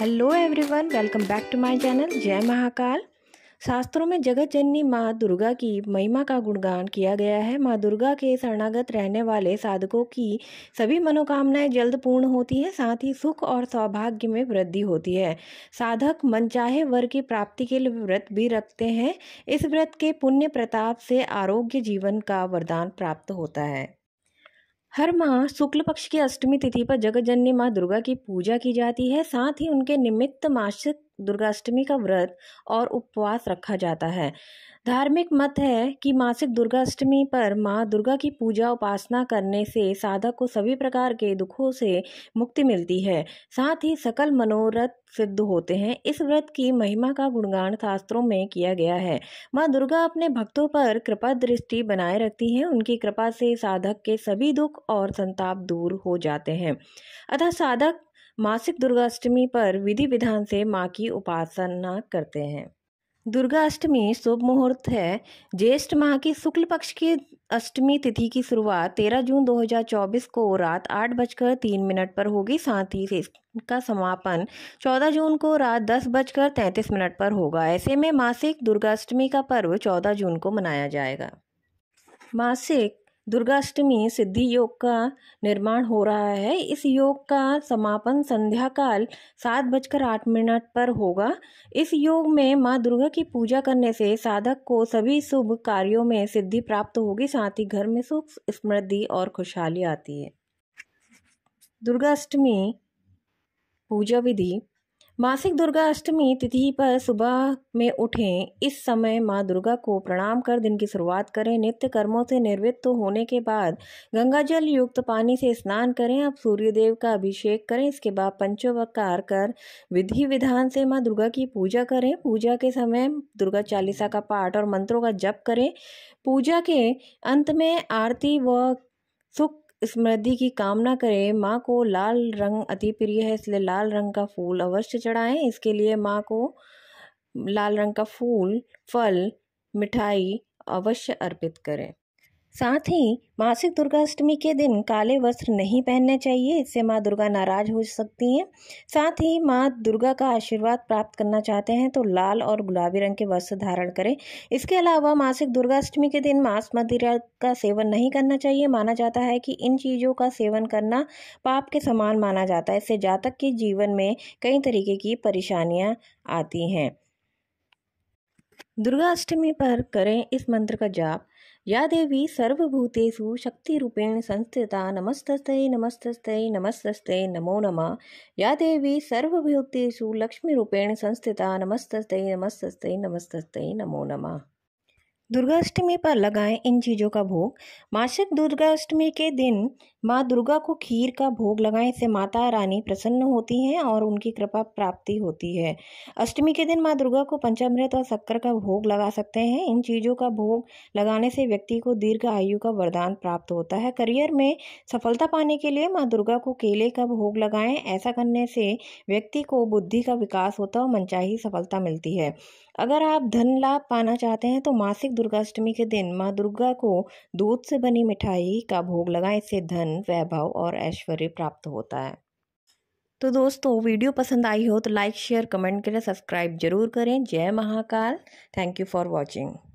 hello everyone welcome back to my channel जय महाकाल शास्त्रों में जगत जननी माँ दुर्गा की महिमा का गुणगान किया गया है माँ दुर्गा के शरणागत रहने वाले साधकों की सभी मनोकामनाएं जल्द पूर्ण होती हैं साथ ही सुख और सौभाग्य में वृद्धि होती है साधक मनचाहे वर की प्राप्ति के लिए व्रत भी रखते हैं इस व्रत के पुण्य प्रताप से आरोग्य जीवन का वरदान प्राप्त होता है हर माह शुक्ल पक्ष की अष्टमी तिथि पर जगत जननी माँ दुर्गा की पूजा की जाती है साथ ही उनके निमित्त मासिक दुर्गाष्टमी का व्रत और उपवास रखा जाता है धार्मिक मत है कि मासिक दुर्गाष्टमी पर माँ दुर्गा की पूजा उपासना करने से साधक को सभी प्रकार के दुखों से मुक्ति मिलती है साथ ही सकल मनोरथ सिद्ध होते हैं इस व्रत की महिमा का गुणगान शास्त्रों में किया गया है माँ दुर्गा अपने भक्तों पर कृपा दृष्टि बनाए रखती हैं उनकी कृपा से साधक के सभी दुख और संताप दूर हो जाते हैं अतः साधक मासिक दुर्गाष्टमी पर विधि विधान से माँ की उपासना करते हैं दुर्गाष्टमी शुभ मुहूर्त है ज्येष्ठ माह की शुक्ल पक्ष की अष्टमी तिथि की शुरुआत तेरह जून 2024 को रात आठ बजकर तीन मिनट पर होगी साथ ही इसका समापन चौदह जून को रात दस बजकर तैंतीस मिनट पर होगा ऐसे में मासिक दुर्गाष्टमी का पर्व चौदह जून को मनाया जाएगा मासिक दुर्गाष्टमी सिद्धि योग का निर्माण हो रहा है इस योग का समापन संध्या काल सात बजकर आठ मिनट पर होगा इस योग में माँ दुर्गा की पूजा करने से साधक को सभी शुभ कार्यों में सिद्धि प्राप्त होगी साथ ही घर में सुख समृद्धि और खुशहाली आती है दुर्गाष्टमी पूजा विधि मासिक दुर्गा अष्टमी तिथि पर सुबह में उठें इस समय माँ दुर्गा को प्रणाम कर दिन की शुरुआत करें नित्य कर्मों से निवृत्त होने के बाद गंगा जल युक्त पानी से स्नान करें अब सूर्यदेव का अभिषेक करें इसके बाद पंचोवकार कर विधि विधान से माँ दुर्गा की पूजा करें पूजा के समय दुर्गा चालीसा का पाठ और मंत्रों का जप करें पूजा के अंत में आरती व सुख समृद्धि की कामना करें माँ को लाल रंग अति प्रिय है इसलिए लाल रंग का फूल अवश्य चढ़ाएं इसके लिए माँ को लाल रंग का फूल फल मिठाई अवश्य अर्पित करें साथ ही मासिक दुर्गाष्टमी के दिन काले वस्त्र नहीं पहनने चाहिए इससे माँ दुर्गा नाराज हो सकती हैं साथ ही माँ दुर्गा का आशीर्वाद प्राप्त करना चाहते हैं तो लाल और गुलाबी रंग के वस्त्र धारण करें इसके अलावा मासिक दुर्गाष्टमी के दिन मांस मदिरा का सेवन नहीं करना चाहिए माना जाता है कि इन चीज़ों का सेवन करना पाप के समान माना जाता है इससे जातक के जीवन में कई तरीके की परेशानियाँ आती हैं दुर्गा अष्टमी पर करें इस मंत्र का जाप या देवी सर्वभूतेषु रूपेण संस्थिता नमस्तस्ते नमस्तस्ते नमस्तस्ते नमो नमः या देवी सर्वभूतेषु रूपेण संस्थिता नमस्तस्ते नमस्तस्ते नमस्तस्ते नमो नमः दुर्गाष्टमी पर लगाएं इन चीज़ों का भोग मासिक दुर्गाष्टमी के दिन माँ दुर्गा को खीर का भोग लगाएं इससे माता रानी प्रसन्न होती हैं और उनकी कृपा प्राप्ति होती है अष्टमी के दिन माँ दुर्गा को पंचामृत और शक्कर का भोग लगा सकते हैं इन चीज़ों का भोग लगाने से व्यक्ति को दीर्घ आयु का वरदान प्राप्त होता है करियर में सफलता पाने के लिए माँ दुर्गा को केले का भोग लगाएं ऐसा करने से व्यक्ति को बुद्धि का विकास होता है और मनचाही सफलता मिलती है अगर आप धन लाभ पाना चाहते हैं तो मासिक दुर्गाष्टमी के दिन माँ दुर्गा को दूध से बनी मिठाई का भोग लगाएं इससे धन वैभव और ऐश्वर्य प्राप्त होता है तो दोस्तों वीडियो पसंद आई हो तो लाइक शेयर कमेंट करें सब्सक्राइब जरूर करें जय Mahakal thank you for watching